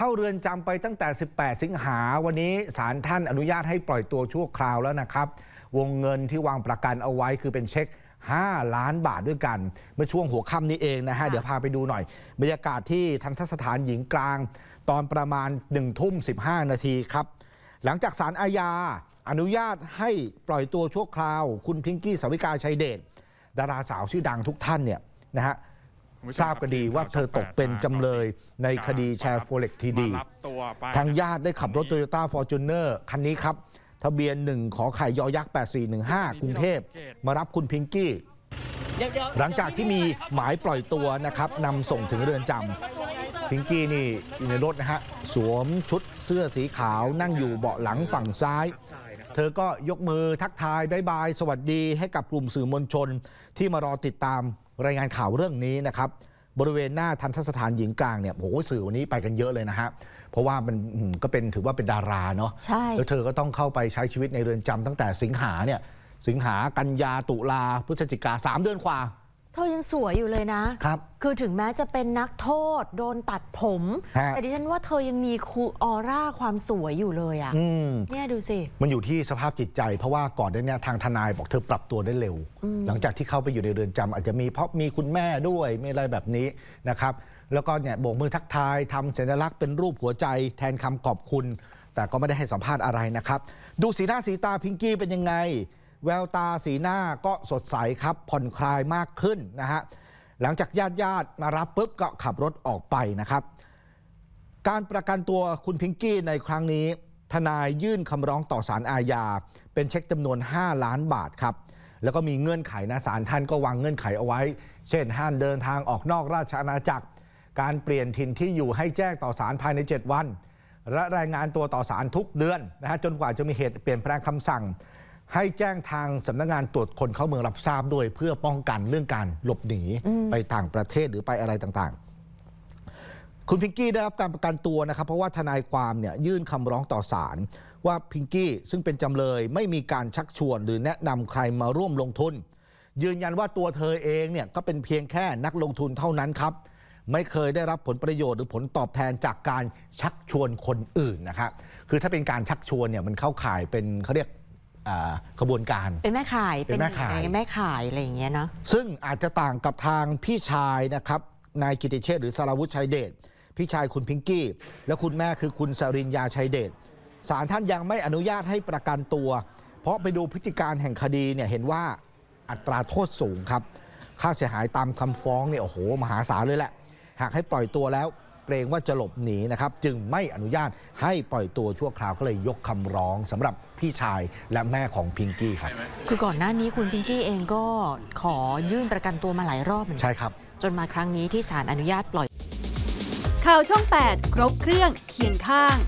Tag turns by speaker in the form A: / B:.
A: เข้าเรือนจำไปตั้งแต่ 18 สิงหา วันนี้ศาลท่านอนุญาตให้ปล่อยตัวชั่วคราวแล้วนะครับ วงเงินที่วางประกันเอาไว้คือเป็นเช็ค 5 ล้านบาทด้วยกัน เมื่อช่วงหัวค่ำนี้เองนะฮะ เดี๋ยวพาไปดูหน่อย บรรยากาศที่ทันทสถานหญิงกลาง ตอนประมาณ1ทุ่ม 15 นาทีครับ หลังจากศาลอาญา อนุญาตให้ปล่อยตัวชั่วคราว คุณพิงกี้สวิกาชัยเดชดาราสาวชื่อดังทุกท่านเนี่ยนะฮะทราบกันดีว่าเธอตกเป็นจำเลยในคดีแชร์โฟเล็กทีดีทางญาติได้ขับรถโตโยต้าฟอร์จูเนอร์คันนี้ครับ ทะเบียนหนึ่งขอไข่ยอยักษ์ 8415กรุงเทพ มารับคุณพิงกี้ หลังจากที่มีหมายปล่อยตัวนะครับนำส่งถึงเรือนจำพิงกี้นี่อยู่ในรถนะฮะสวมชุดเสื้อสีขาวนั่งอยู่เบาะหลังฝั่งซ้ายธอก็ยกมือทักทายบายบาย สวัสดีให้กับกลุ่มสื่อมวลชนที่มารอติดตามรายงานข่าวเรื่องนี้นะครับบริเวณหน้าทันทสถานหญิงกลางเนี่ยโอ้โหสื่อวันนี้ไปกันเยอะเลยนะฮะเพราะว่ามันก็เป็นถือว่าเป็นดาราเนาะใช่แล้วเธอก็ต้องเข้าไปใช้ชีวิตในเรือนจำ ตั้งแต่สิงหาเนี่ยสิงหากันยาตุลาพฤศจิกาสามเดือนกว่า
B: เธอยังสวยอยู่เลยนะ ครับ คือถึงแม้จะเป็นนักโทษ โดนตัดผม แต่ดิฉันว่าเธอยังมีคูออร่าความสวยอยู่เลยอ่ะเนี่ยดูสิ
A: มันอยู่ที่สภาพจิตใจ เพราะว่าก่อนเน้่นีทางทนายบอกเธอปรับตัวได้เร็ว หลังจากที่เข้าไปอยู่ในเรือนจำ อาจจะมีเพราะมีคุณแม่ด้วยไม่อะไรแบบนี้นะครับ แล้วก็เนี่ยโบกมือทักทายทำสัญลักษณ์เป็นรูปหัวใจแทนคำขอบคุณ แต่ก็ไม่ได้ให้สัมภาษณ์อะไรนะครับ ดูสีหน้า สีตาพิงกี้เป็นยังไงแววตาสีหน้าก็สดใสครับ ผ่อนคลายมากขึ้นนะฮะหลังจากญาติญาติมารับปุ๊บก็ขับรถออกไปนะครับ การประกันตัวคุณพิงกี้ในครั้งนี้ ทนายยื่นคำร้องต่อศาลอาญา เป็นเช็คจำนวน 5 ล้านบาทครับ แล้วก็มีเงื่อนไขนะศาลท่านก็วางเงื่อนไขเอาไว้ เช่นห้ามเดินทางออกนอกราชอาณาจักร การเปลี่ยนถิ่นที่อยู่ให้แจ้งต่อศาลภายใน 7 วัน และรายงานตัวต่อศาลทุกเดือนนะฮะจนกว่าจะมีเหตุเปลี่ยนแปลงคำสั่งให้แจ้งทางสำนักงงานตรวจคนเข้าเมืองรับทราบด้วย เพื่อป้องกันเรื่องการหลบหนีไปต่างประเทศหรือไปอะไรต่างๆ คุณพิงกี้ได้รับการประกันตัวนะครับ เพราะว่าทนายความเนี่ยยื่นคำร้องต่อศาลว่าพิงกี้ซึ่งเป็นจำเลยไม่มีการชักชวนหรือแนะนำใครมาร่วมลงทุน ยืนยันว่าตัวเธอเองเนี่ยก็เป็นเพียงแค่นักลงทุนเท่านั้นครับไม่เคยได้รับผลประโยชน์หรือผลตอบแทนจากการชักชวนคนอื่นนะครับคือถ้าเป็นการชักชวนเนี่ยมันเข้าข่ายเป็นเขาเรียก
B: ขบวนการ เป็นแม่ขาย เป็นแม่ขายแม่ขายอะไรอย่างเงี้ยเนาะ
A: ซึ่งอาจจะต่างกับทางพี่ชายนะครับ นายกิติเชษหรือสารวุฒิชัยเดช พี่ชายคุณพิงกี้ และคุณแม่คือคุณสรินยาชัยเดช ศาลท่านยังไม่อนุญาตให้ประกันตัว เพราะไปดูพฤติการแห่งคดีเนี่ยเห็นว่าอัตราโทษสูงครับ ค่าเสียหายตามคำฟ้องเนี่ยโอ้โหมหาศาลเลยแหละ หากให้ปล่อยตัวแล้วเกรงว่าจะหลบหนีนะครับ จึงไม่อนุญาตให้ปล่อยตัวชั่วคราวก็เลยยกคำร้องสำหรับพี่ชายและแม่ของพิงกี้ครับ
B: คือก่อนหน้านี้คุณพิงกี้เองก็ขอยื่นประกันตัวมาหลายรอบเหมือนกันใช่ครับ จนมาครั้งนี้ที่ศาลอนุญาตปล่อย ข่าวช่อง8ครบเครื่องเคียงข้าง